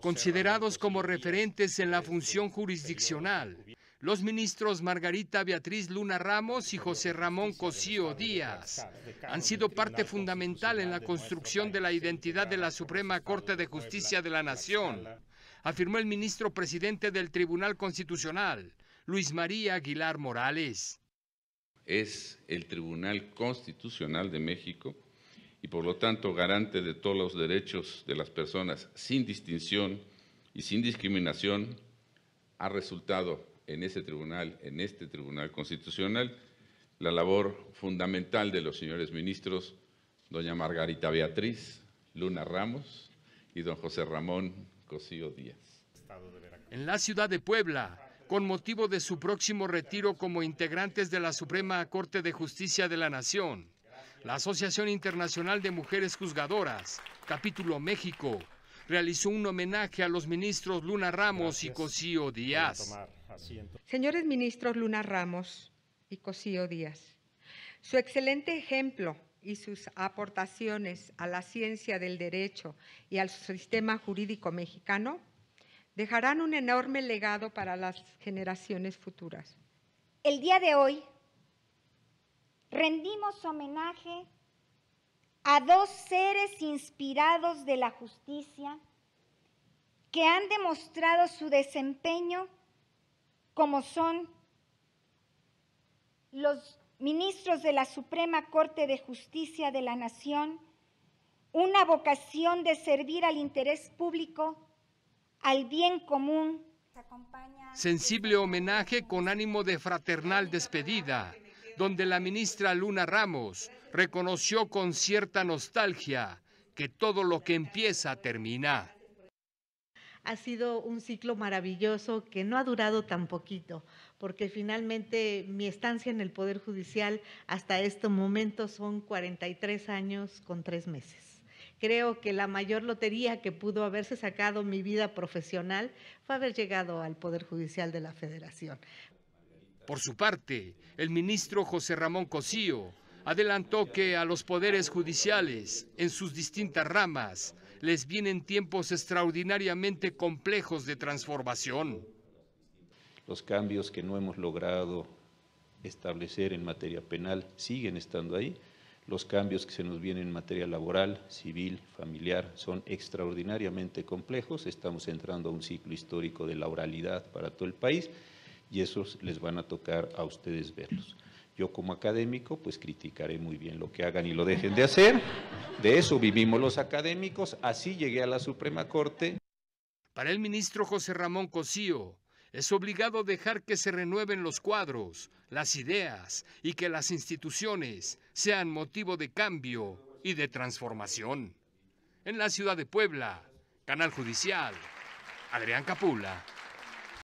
considerados como referentes en la función jurisdiccional, los ministros Margarita Beatriz Luna Ramos y José Ramón Cosío Díaz han sido parte fundamental en la construcción de la identidad de la Suprema Corte de Justicia de la Nación, afirmó el ministro presidente del Tribunal Constitucional, Luis María Aguilar Morales. Es el Tribunal Constitucional de México y por lo tanto garante de todos los derechos de las personas sin distinción y sin discriminación, ha resultado en ese tribunal, en este tribunal constitucional, la labor fundamental de los señores ministros, doña Margarita Beatriz, Luna Ramos y don José Ramón Cosío Díaz. En la ciudad de Puebla, con motivo de su próximo retiro como integrantes de la Suprema Corte de Justicia de la Nación, la Asociación Internacional de Mujeres Juzgadoras, capítulo México, realizó un homenaje a los ministros Luna Ramos y Cosío Díaz. Señores ministros Luna Ramos y Cosío Díaz, su excelente ejemplo y sus aportaciones a la ciencia del derecho y al sistema jurídico mexicano dejarán un enorme legado para las generaciones futuras. El día de hoy rendimos homenaje a dos seres inspirados de la justicia que han demostrado su desempeño como son los ministros de la Suprema Corte de Justicia de la Nación, una vocación de servir al interés público, al bien común. Sensible homenaje con ánimo de fraternal despedida donde la ministra Luna Ramos reconoció con cierta nostalgia que todo lo que empieza termina. Ha sido un ciclo maravilloso que no ha durado tan poquito, porque finalmente mi estancia en el Poder Judicial hasta este momento son 43 años con tres meses creo que la mayor lotería que pudo haberse sacado mi vida profesional fue haber llegado al Poder Judicial de la Federación. Por su parte, el ministro José Ramón Cosío adelantó que a los poderes judiciales, en sus distintas ramas, les vienen tiempos extraordinariamente complejos de transformación. Los cambios que no hemos logrado establecer en materia penal siguen estando ahí. Los cambios que se nos vienen en materia laboral, civil, familiar, son extraordinariamente complejos. Estamos entrando a un ciclo histórico de la oralidad para todo el país y esos les van a tocar a ustedes verlos. Yo como académico, pues criticaré muy bien lo que hagan y lo dejen de hacer. De eso vivimos los académicos, así llegué a la Suprema Corte. Para el ministro José Ramón Cosío, es obligado dejar que se renueven los cuadros, las ideas y que las instituciones sean motivo de cambio y de transformación. En la ciudad de Puebla, Canal Judicial, Adrián Capula.